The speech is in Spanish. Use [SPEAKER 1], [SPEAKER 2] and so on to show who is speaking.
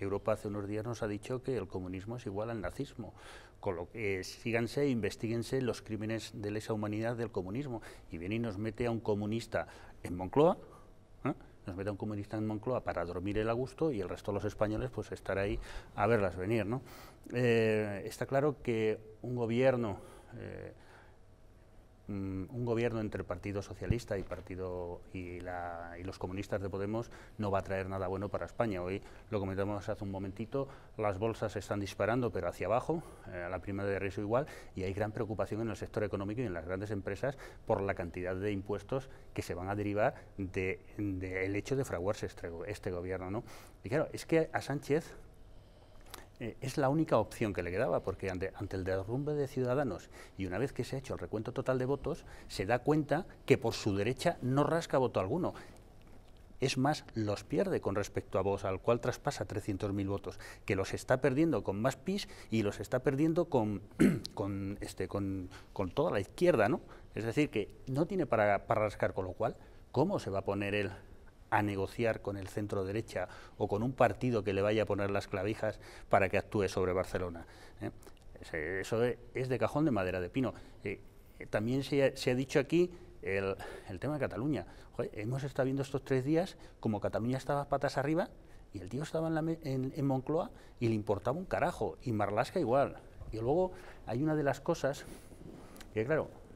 [SPEAKER 1] Europa hace unos días nos ha dicho que el comunismo es igual al nazismo. Con eh, síganse e investiguense los crímenes de lesa humanidad del comunismo. Y viene y nos mete a un comunista en Moncloa, ¿eh? nos mete a un comunista en Moncloa para dormir el a y el resto de los españoles pues estar ahí a verlas venir. ¿no? Eh, está claro que un gobierno Mm, un gobierno entre el Partido Socialista y, partido, y, los comunistas de Podemos no va a traer nada bueno para España. Hoy lo comentamos hace un momentito, las bolsas están disparando, pero hacia abajo, eh, a la prima de riesgo igual, y hay gran preocupación en el sector económico y en las grandes empresas por la cantidad de impuestos que se van a derivar del de, hecho de fraguarse este, este gobierno. ¿no? Y claro, es que a Sánchez eh, es la única opción que le quedaba, porque ante, ante, el derrumbe de Ciudadanos y una vez que se ha hecho el recuento total de votos, se da cuenta que por su derecha no rasca voto alguno. Es más, los pierde con respecto a vos, al cual traspasa 300.000 votos, que los está perdiendo con más PIS y los está perdiendo con, con, este, con, toda la izquierda, ¿no? Es decir, que no tiene para, para rascar, con lo cual, ¿cómo se va a poner él a negociar con el centro derecha o con un partido que le vaya a poner las clavijas para que actúe sobre Barcelona. ¿eh? Eso e, es de cajón de madera de pino. Eh, eh, también se ha, dicho aquí el, tema de Cataluña. hemos estado viendo estos tres días como Cataluña estaba patas arriba y el tío estaba en, en Moncloa y le importaba un carajo, y Marlasca igual. Y luego hay una de las cosas que, claro,